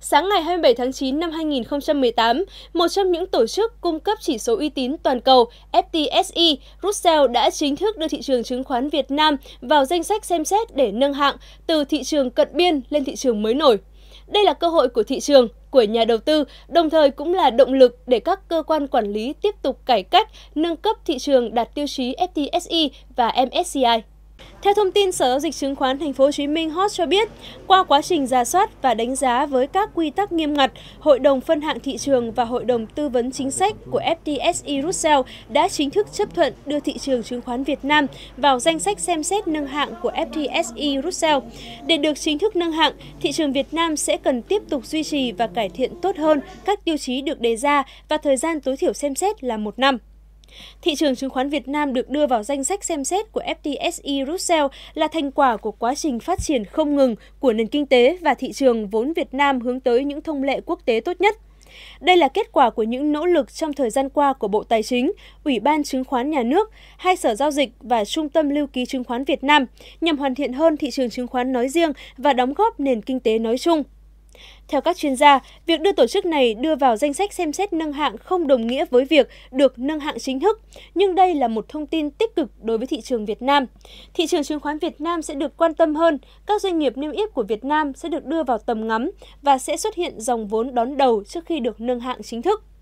sáng ngày 27 tháng 9 năm 2018, một trong những tổ chức cung cấp chỉ số uy tín toàn cầu FTSE, Russell đã chính thức đưa thị trường chứng khoán Việt Nam vào danh sách xem xét để nâng hạng từ thị trường cận biên lên thị trường mới nổi. Đây là cơ hội của thị trường, của nhà đầu tư, đồng thời cũng là động lực để các cơ quan quản lý tiếp tục cải cách, nâng cấp thị trường đạt tiêu chí FTSE và MSCI. Theo thông tin Sở giao dịch chứng khoán Thành phố Hồ Chí Minh HOT cho biết, qua quá trình ra soát và đánh giá với các quy tắc nghiêm ngặt, Hội đồng phân hạng thị trường và Hội đồng tư vấn chính sách của FTSE Russell đã chính thức chấp thuận đưa thị trường chứng khoán Việt Nam vào danh sách xem xét nâng hạng của FTSE Russell. Để được chính thức nâng hạng, thị trường Việt Nam sẽ cần tiếp tục duy trì và cải thiện tốt hơn các tiêu chí được đề ra và thời gian tối thiểu xem xét là một năm. Thị trường chứng khoán Việt Nam được đưa vào danh sách xem xét của FTSE Russell là thành quả của quá trình phát triển không ngừng của nền kinh tế và thị trường vốn Việt Nam hướng tới những thông lệ quốc tế tốt nhất. Đây là kết quả của những nỗ lực trong thời gian qua của Bộ Tài chính, Ủy ban Chứng khoán Nhà nước, hai sở giao dịch và Trung tâm Lưu ký Chứng khoán Việt Nam nhằm hoàn thiện hơn thị trường chứng khoán nói riêng và đóng góp nền kinh tế nói chung. Theo các chuyên gia, việc đưa tổ chức này đưa vào danh sách xem xét nâng hạng không đồng nghĩa với việc được nâng hạng chính thức, nhưng đây là một thông tin tích cực đối với thị trường Việt Nam. Thị trường chứng khoán Việt Nam sẽ được quan tâm hơn, các doanh nghiệp niêm yết của Việt Nam sẽ được đưa vào tầm ngắm và sẽ xuất hiện dòng vốn đón đầu trước khi được nâng hạng chính thức.